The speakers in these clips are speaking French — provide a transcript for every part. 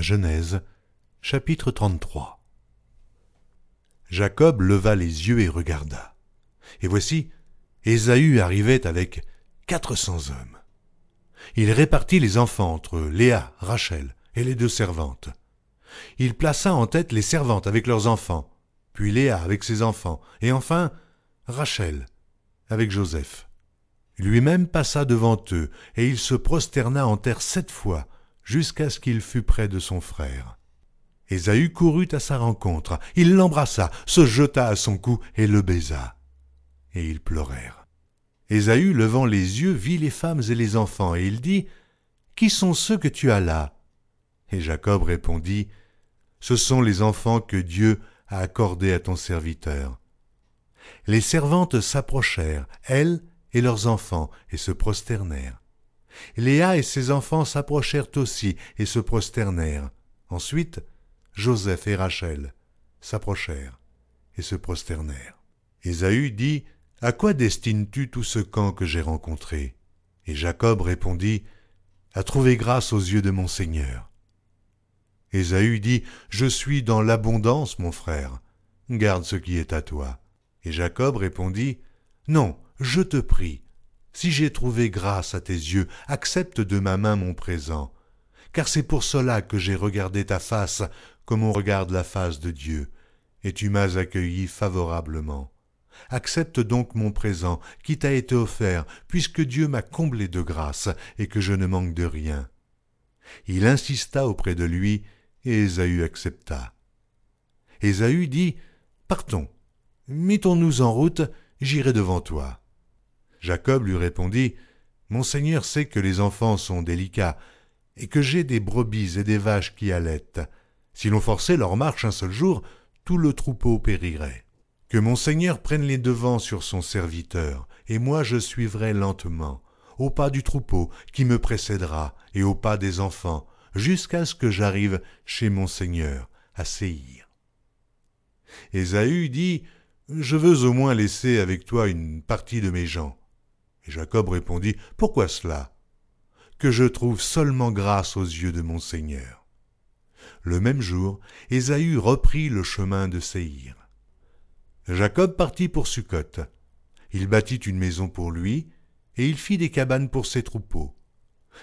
Genèse, chapitre 33. Jacob leva les yeux et regarda. Et voici, Ésaü arrivait avec quatre cents hommes. Il répartit les enfants entre Léa, Rachel et les deux servantes. Il plaça en tête les servantes avec leurs enfants, puis Léa avec ses enfants, et enfin Rachel avec Joseph. Lui-même passa devant eux, et il se prosterna en terre sept fois, jusqu'à ce qu'il fût près de son frère. Ésaü courut à sa rencontre, il l'embrassa, se jeta à son cou et le baisa. Et ils pleurèrent. Ésaü, levant les yeux, vit les femmes et les enfants, et il dit, Qui sont ceux que tu as là Et Jacob répondit, Ce sont les enfants que Dieu a accordés à ton serviteur. Les servantes s'approchèrent, elles et leurs enfants, et se prosternèrent. Léa et ses enfants s'approchèrent aussi et se prosternèrent. Ensuite, Joseph et Rachel s'approchèrent et se prosternèrent. Ésaü dit À quoi destines-tu tout ce camp que j'ai rencontré Et Jacob répondit À trouver grâce aux yeux de mon Seigneur. Ésaü dit Je suis dans l'abondance, mon frère, garde ce qui est à toi. Et Jacob répondit Non, je te prie, si j'ai trouvé grâce à tes yeux, accepte de ma main mon présent, car c'est pour cela que j'ai regardé ta face comme on regarde la face de Dieu, et tu m'as accueilli favorablement. Accepte donc mon présent qui t'a été offert, puisque Dieu m'a comblé de grâce et que je ne manque de rien. Il insista auprès de lui, et Ésaü accepta. Ésaü dit, Partons, mettons-nous en route, j'irai devant toi. Jacob lui répondit Monseigneur sait que les enfants sont délicats, et que j'ai des brebis et des vaches qui allaitent. Si l'on forçait leur marche un seul jour, tout le troupeau périrait. Que mon Seigneur prenne les devants sur son serviteur, et moi je suivrai lentement, au pas du troupeau qui me précédera, et au pas des enfants, jusqu'à ce que j'arrive chez mon Seigneur, à Séir. Ésaü dit Je veux au moins laisser avec toi une partie de mes gens. Jacob répondit, Pourquoi cela Que je trouve seulement grâce aux yeux de mon Seigneur. Le même jour, Ésaü reprit le chemin de Séir. Jacob partit pour Succoth. Il bâtit une maison pour lui, et il fit des cabanes pour ses troupeaux.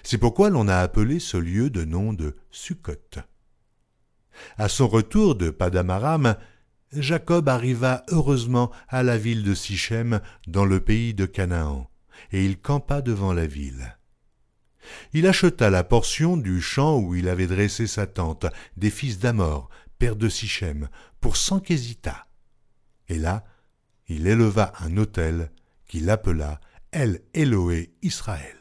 C'est pourquoi l'on a appelé ce lieu de nom de Succoth. À son retour de Padamaram, Jacob arriva heureusement à la ville de Sichem, dans le pays de Canaan et il campa devant la ville. Il acheta la portion du champ où il avait dressé sa tente, des fils d'Amor, père de Sichem, pour cent qu'hésita. Et là, il éleva un autel qu'il appela El Eloé Israël.